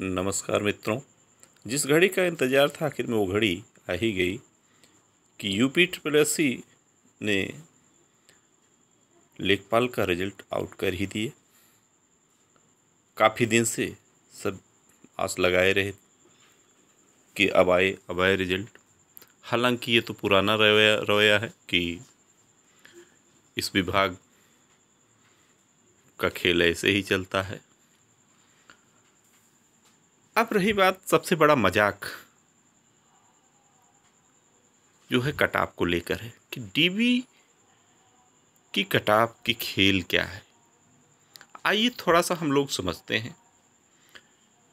नमस्कार मित्रों जिस घड़ी का इंतज़ार था आखिर में वो घड़ी आ ही गई कि यूपी ट्रिपल एस सी ने लेखपाल का रिजल्ट आउट कर ही दिए काफ़ी दिन से सब आस लगाए रहे कि अब आए अब आए रिजल्ट हालांकि ये तो पुराना रवैया रवैया है कि इस विभाग का खेल ऐसे ही चलता है अब रही बात सबसे बड़ा मजाक जो है कटाप को लेकर है कि डीबी की कटाप की खेल क्या है आइए थोड़ा सा हम लोग समझते हैं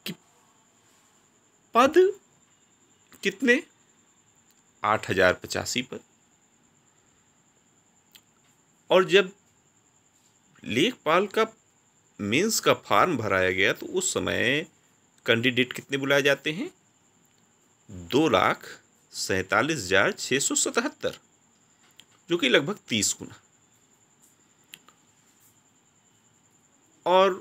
कि पद कितने आठ हजार पचासी पद और जब लेखपाल का मेंस का फॉर्म भराया गया तो उस समय कैंडिडेट कितने बुलाए जाते हैं दो लाख सैतालीस हजार छः सौ सतहत्तर जो कि लगभग तीस गुना और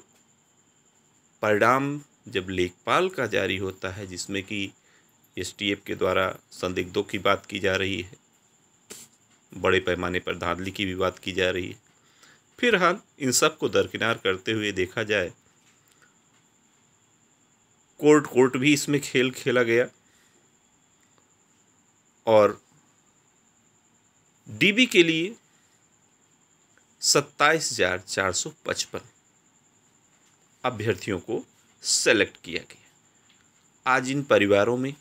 परिणाम जब लेखपाल का जारी होता है जिसमें कि एसटीएफ के द्वारा संदिग्धों की बात की जा रही है बड़े पैमाने पर धांधली की भी बात की जा रही है फिलहाल इन सब को दरकिनार करते हुए देखा जाए कोर्ट कोर्ट भी इसमें खेल खेला गया और डीबी के लिए सत्ताईस हजार चार सौ पचपन अभ्यर्थियों को सेलेक्ट किया गया आज इन परिवारों में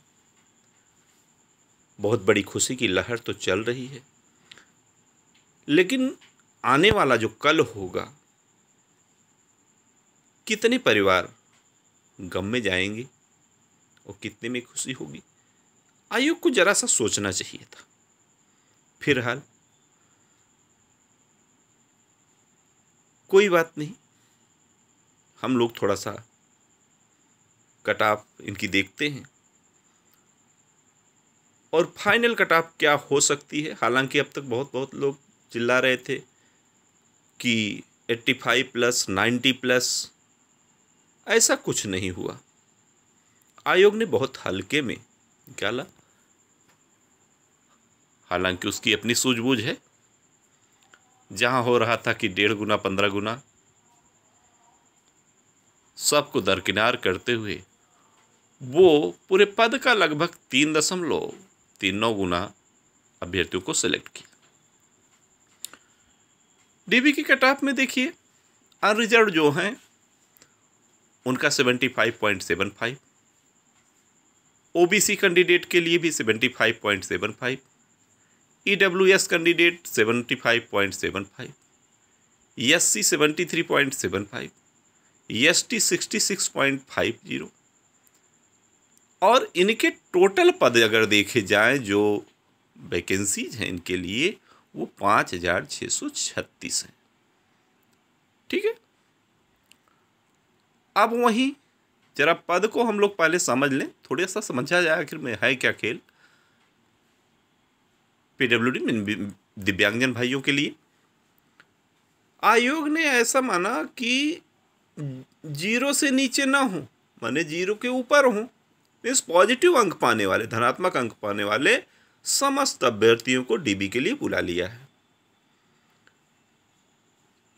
बहुत बड़ी खुशी की लहर तो चल रही है लेकिन आने वाला जो कल होगा कितने परिवार गम में जाएंगे और कितने में खुशी होगी आयोग को जरा सा सोचना चाहिए था फिलहाल कोई बात नहीं हम लोग थोड़ा सा कटाप इनकी देखते हैं और फाइनल कटाप क्या हो सकती है हालांकि अब तक बहुत बहुत लोग चिल्ला रहे थे कि 85 प्लस 90 प्लस ऐसा कुछ नहीं हुआ आयोग ने बहुत हल्के में निकाला हालांकि उसकी अपनी सूझबूझ है जहां हो रहा था कि डेढ़ गुना पंद्रह गुना सबको दरकिनार करते हुए वो पूरे पद का लगभग तीन दशमलव तीन नौ गुना अभ्यर्थियों को सिलेक्ट किया डीबी की कटाप में देखिए अनरिजर्व जो हैं उनका seventy five point seven five C candidate के लिए भी seventy five point seven five S e candidate seventy five point seven five S C seventy three point seven five S T sixty six point five zero और इनके total पद अगर देखे जाएं जो वैकेंसीज हैं इनके लिए वो पाँच हज़ार छः सौ छत्तीस हैं ठीक है अब वहीं जरा पद को हम लोग पहले समझ लें थोड़ा सा समझा जाए आखिर में है क्या खेल पीडब्ल्यू डी दिव्यांगजन भाइयों के लिए आयोग ने ऐसा माना कि जीरो से नीचे ना हो माने जीरो के ऊपर हो मीन्स पॉजिटिव अंक पाने वाले धनात्मक अंक पाने वाले समस्त अभ्यर्थियों को डीबी के लिए बुला लिया है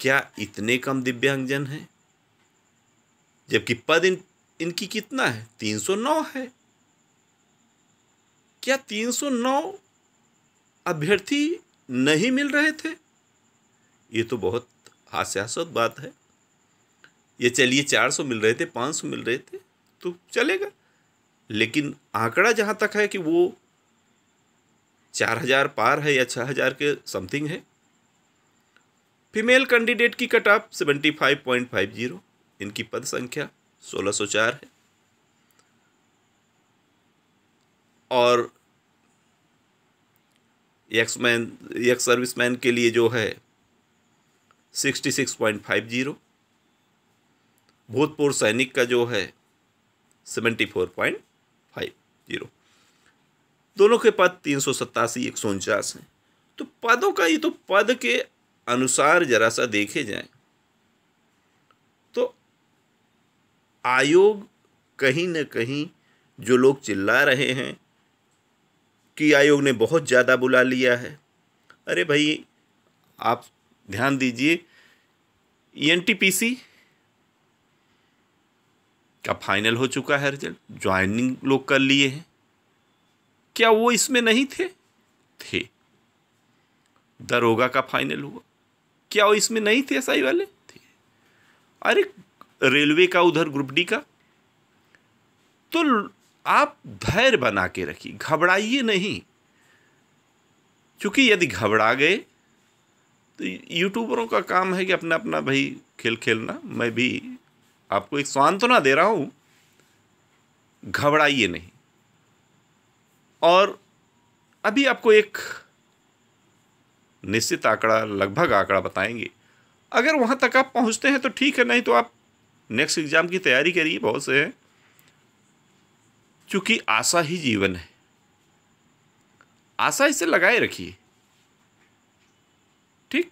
क्या इतने कम दिव्यांगजन हैं जबकि पद इन इनकी कितना है तीन सौ नौ है क्या तीन सौ नौ अभ्यर्थी नहीं मिल रहे थे ये तो बहुत हास्यास्पद बात है ये चलिए चार सौ मिल रहे थे पाँच सौ मिल रहे थे तो चलेगा लेकिन आंकड़ा जहाँ तक है कि वो चार हज़ार पार है या छः हज़ार के समथिंग है फीमेल कैंडिडेट की cut off seventy five point five zero इनकी पद संख्या 1604 है और मैन एक्स सर्विस मैन के लिए जो है 66.50 भूतपूर्व सैनिक का जो है 74.50 दोनों के पद तीन सौ सत्तासी एक सौ उनचास हैं तो पदों का ये तो पद के अनुसार जरा सा देखे जाएं आयोग कहीं न कहीं जो लोग चिल्ला रहे हैं कि आयोग ने बहुत ज़्यादा बुला लिया है अरे भाई आप ध्यान दीजिए ई e का फाइनल हो चुका है रिजल्ट ज्वाइनिंग लोग कर लिए हैं क्या वो इसमें नहीं थे थे दरोगा का फाइनल हुआ क्या वो इसमें नहीं थे एसआई वाले थे अरे रेलवे का उधर ग्रुप डी का तो आप धैर्य बना के रखिए घबराइए नहीं क्योंकि यदि घबरा गए तो यूट्यूबरों का काम है कि अपना अपना भाई खेल खेलना मैं भी आपको एक सांत्वना दे रहा हूँ घबराइए नहीं और अभी आपको एक निश्चित आंकड़ा लगभग आंकड़ा बताएंगे अगर वहाँ तक आप पहुँचते हैं तो ठीक है नहीं तो आप नेक्स्ट एग्ज़ाम की तैयारी करिए बहुत से हैं चूंकि आशा ही जीवन है आशा इसे लगाए रखिए ठीक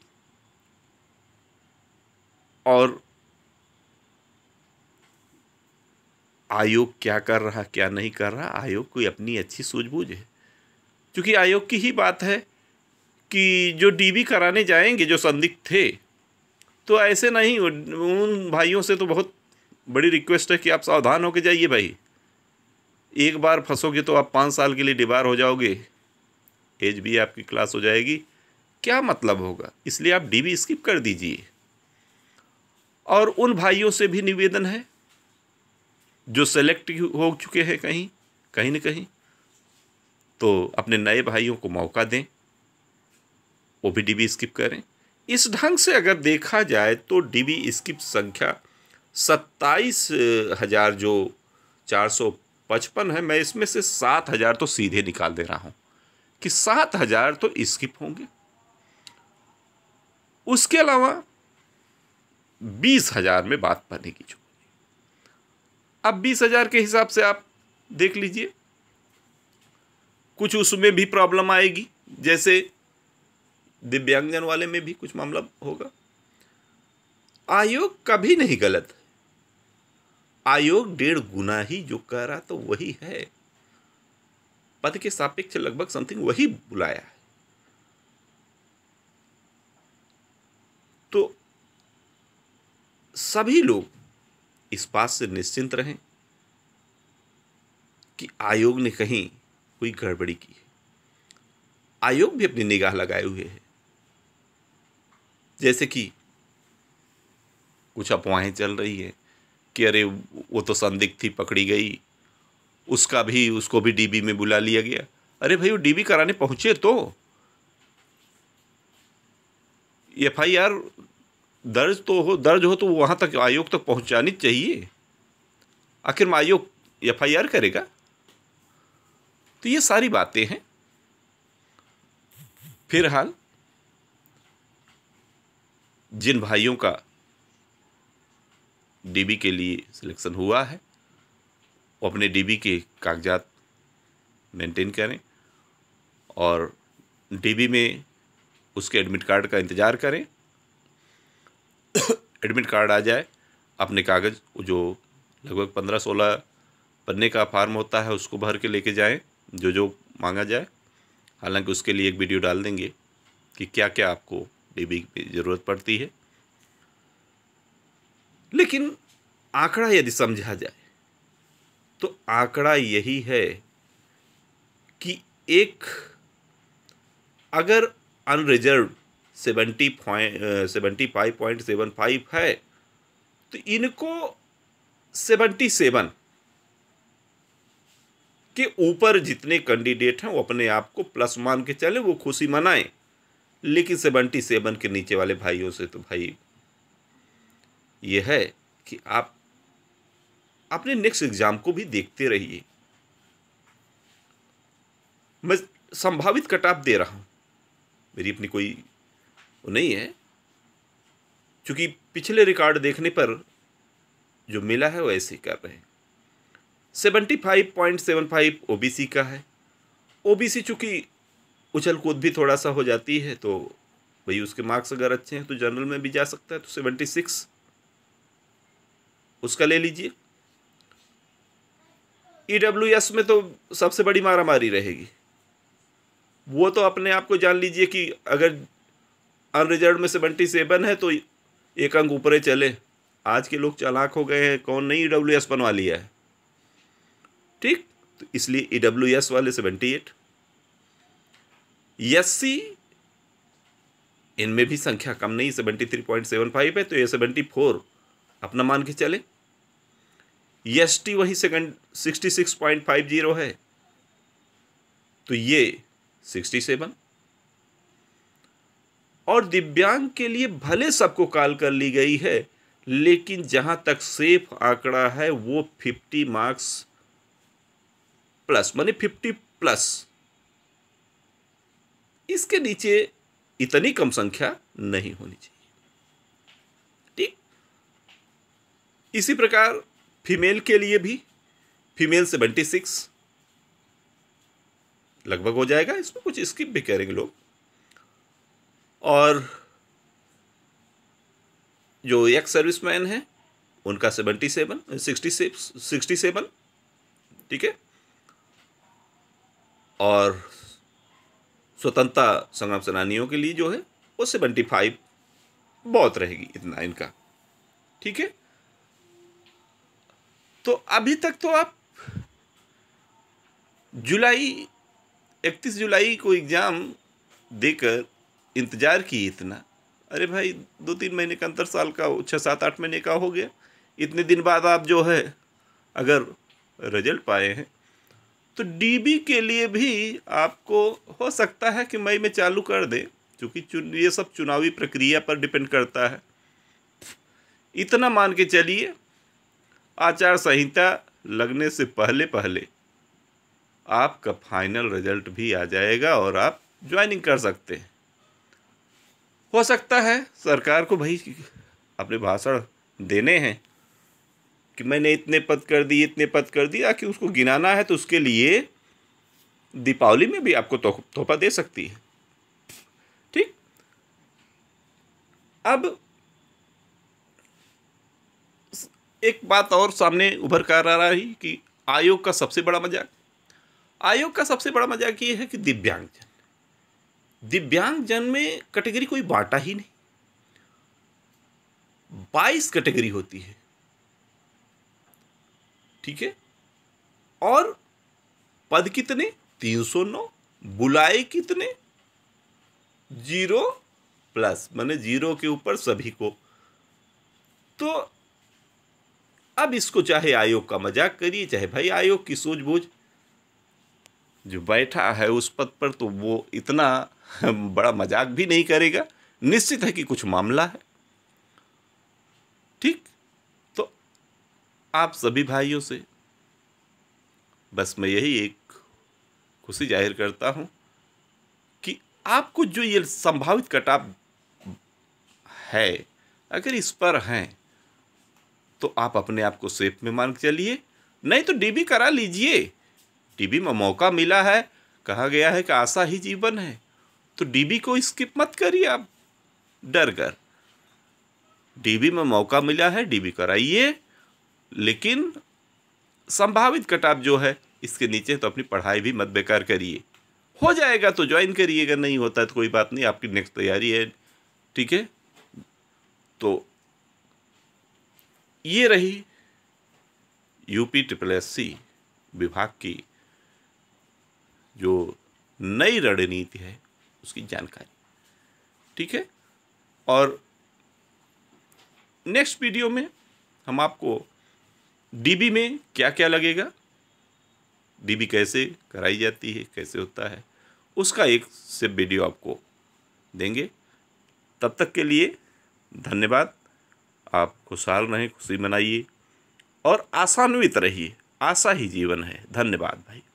और आयोग क्या कर रहा क्या नहीं कर रहा आयोग कोई अपनी अच्छी सूझबूझ है क्योंकि आयोग की ही बात है कि जो डीबी कराने जाएंगे जो संदिग्ध थे तो ऐसे नहीं उन भाइयों से तो बहुत बड़ी रिक्वेस्ट है कि आप सावधान होकर जाइए भाई एक बार फंसोगे तो आप पाँच साल के लिए डिबार हो जाओगे एज भी आपकी क्लास हो जाएगी क्या मतलब होगा इसलिए आप डीबी स्किप कर दीजिए और उन भाइयों से भी निवेदन है जो सेलेक्ट हो चुके हैं कहीं कहीं ना कहीं तो अपने नए भाइयों को मौका दें वो भी डीबी स्किप करें इस ढंग से अगर देखा जाए तो डीबी स्किप संख्या सत्ताईस हज़ार जो चार सौ पचपन है मैं इसमें से सात हज़ार तो सीधे निकाल दे रहा हूँ कि सात हज़ार तो स्किप होंगे उसके अलावा बीस हज़ार में बात पढ़ने की जो अब बीस हज़ार के हिसाब से आप देख लीजिए कुछ उसमें भी प्रॉब्लम आएगी जैसे दिव्यांगजन वाले में भी कुछ मामला होगा आयोग कभी नहीं गलत है आयोग डेढ़ गुना ही जो कह रहा तो वही है पद के सापेक्ष लगभग समथिंग वही बुलाया है तो सभी लोग इस बात से निश्चिंत रहें कि आयोग ने कहीं कोई गड़बड़ी की है आयोग भी अपनी निगाह लगाए हुए है जैसे कि कुछ अफवाहें चल रही है कि अरे वो तो संदिग्ध थी पकड़ी गई उसका भी उसको भी डीबी में बुला लिया गया अरे भाई वो डीबी कराने पहुंचे तो एफ आई आर दर्ज तो हो दर्ज हो तो वहाँ तक आयोग तक पहुँचानी चाहिए आखिर में आयोग एफ आई आर करेगा तो ये सारी बातें हैं फिलहाल जिन भाइयों का डीबी के लिए सिलेक्शन हुआ है वो अपने डीबी के कागजात मेंटेन करें और डीबी में उसके एडमिट कार्ड का इंतज़ार करें एडमिट कार्ड आ जाए अपने कागज़ जो लगभग पंद्रह सोलह पन्ने का फार्म होता है उसको भर के लेके जाएं जो जो मांगा जाए हालांकि उसके लिए एक वीडियो डाल देंगे कि क्या क्या आपको डीबी की ज़रूरत पड़ती है लेकिन आंकड़ा यदि समझा जाए तो आंकड़ा यही है कि एक अगर unreserve seventy point seventy five point seven five है तो इनको सेवेंटी सेवन के ऊपर जितने कैंडिडेट हैं वो अपने आप को प्लस मान के चले वो खुशी मनाएं लेकिन सेवेंटी सेवन के नीचे वाले भाइयों से तो भाई ये है कि आप अपने नेक्स्ट एग्ज़ाम को भी देखते रहिए मैं संभावित कटाप दे रहा हूं मेरी अपनी कोई नहीं है क्योंकि पिछले रिकॉर्ड देखने पर जो मिला है वो ऐसे कर रहे हैं seventy five point seven five O का है ओ बी चूंकि उछल कूद भी थोड़ा सा हो जाती है तो भाई उसके मार्क्स अगर अच्छे हैं तो जनरल में भी जा सकता है तो सेवेंटी सिक्स उसका ले लीजिए ई डब्ल्यू एस में तो सबसे बड़ी मारा मारी रहेगी वो तो अपने आप को जान लीजिए कि अगर अनरिजर्व में सेवेंटी सेवन है तो एक अंक ऊपरे चले आज के लोग चालाक हो गए हैं कौन नहीं ई डब्ल्यू एस बनवा लिया है ठीक तो इसलिए ई डब्ल्यू एस वाले सेवेंटी एट एससी इनमें भी संख्या कम नहीं seventy three point seven five है तो ये सेवेंटी फोर अपना मान के चले एस टी वही second sixty six point five zero है तो ये सिक्सटी सेवन और दिव्यांग के लिए भले सबको कॉल कर ली गई है लेकिन जहां तक सेफ आंकड़ा है वो फिफ्टी मार्क्स प्लस मानी फिफ्टी प्लस इसके नीचे इतनी कम संख्या नहीं होनी चाहिए ठीक इसी प्रकार फीमेल के लिए भी फीमेल सेवेंटी सिक्स लगभग हो जाएगा इसमें कुछ स्किप भी करेंगे लोग और जो एक्स सर्विस मैन है उनका seventy seven sixty six sixty seven ठीक है और स्वतंत्रता संग्राम सेनानियों के लिए जो है वो सेवेंटी फाइव बहुत रहेगी इतना इनका ठीक है तो अभी तक तो आप जुलाई इकतीस जुलाई को एग्ज़ाम देकर इंतज़ार किए इतना अरे भाई दो तीन महीने का अंतर साल का छः सात आठ महीने का हो गया इतने दिन बाद आप जो है अगर रिजल्ट पाए हैं तो डीबी के लिए भी आपको हो सकता है कि मई में चालू कर दें क्योंकि चुन ये सब चुनावी प्रक्रिया पर डिपेंड करता है इतना मान के चलिए आचार संहिता लगने से पहले पहले आपका फाइनल रिजल्ट भी आ जाएगा और आप ज्वाइनिंग कर सकते हैं हो सकता है सरकार को भाई अपने भाषण देने हैं कि मैंने इतने पद कर दिए इतने पद कर दिए आखिर उसको गिनाना है तो उसके लिए दीपावली में भी आपको तोहफा दे सकती है ठीक अब एक बात और सामने उभर कर आ रही कि आयोग का सबसे बड़ा मजाक आयोग का सबसे बड़ा मजाक ये है कि दिव्यांगजन दिव्यांगजन में कैटेगरी कोई बांटा ही नहीं बाईस कैटेगरी होती है ठीक है और पद कितने तीन सौ नौ बुलाए कितने जीरो प्लस मैंने जीरो के ऊपर सभी को तो अब इसको चाहे आयोग का मजाक करिए चाहे भाई आयोग की सूझबूझ जो बैठा है उस पद पर तो वो इतना बड़ा मजाक भी नहीं करेगा निश्चित है कि कुछ मामला है ठीक आप सभी भाइयों से बस मैं यही एक खुशी जाहिर करता हूँ कि आपको जो ये संभावित कटाप है अगर इस पर हैं तो आप अपने आप को सेफ में मान के चलिए नहीं तो डीबी करा लीजिए डीबी में मौका मिला है कहा गया है कि आशा ही जीवन है तो डीबी को स्किप मत करिए आप डर कर डीबी में मौका मिला है डीबी कराइए लेकिन संभावित कटाप जो है इसके नीचे तो अपनी पढ़ाई भी मत बेकार करिए हो जाएगा तो ज्वाइन करिएगा नहीं होता है तो कोई बात नहीं आपकी नेक्स्ट तैयारी है ठीक है तो ये रही यूपी ट्रिपल एस सी विभाग की जो नई रणनीति है उसकी जानकारी ठीक है और नेक्स्ट वीडियो में हम आपको डीबी में क्या क्या लगेगा डीबी कैसे कराई जाती है कैसे होता है उसका एक से वीडियो आपको देंगे तब तक के लिए धन्यवाद आप खुशहाल रहें खुशी मनाइए और आसान्वित रहिए आशा ही जीवन है धन्यवाद भाई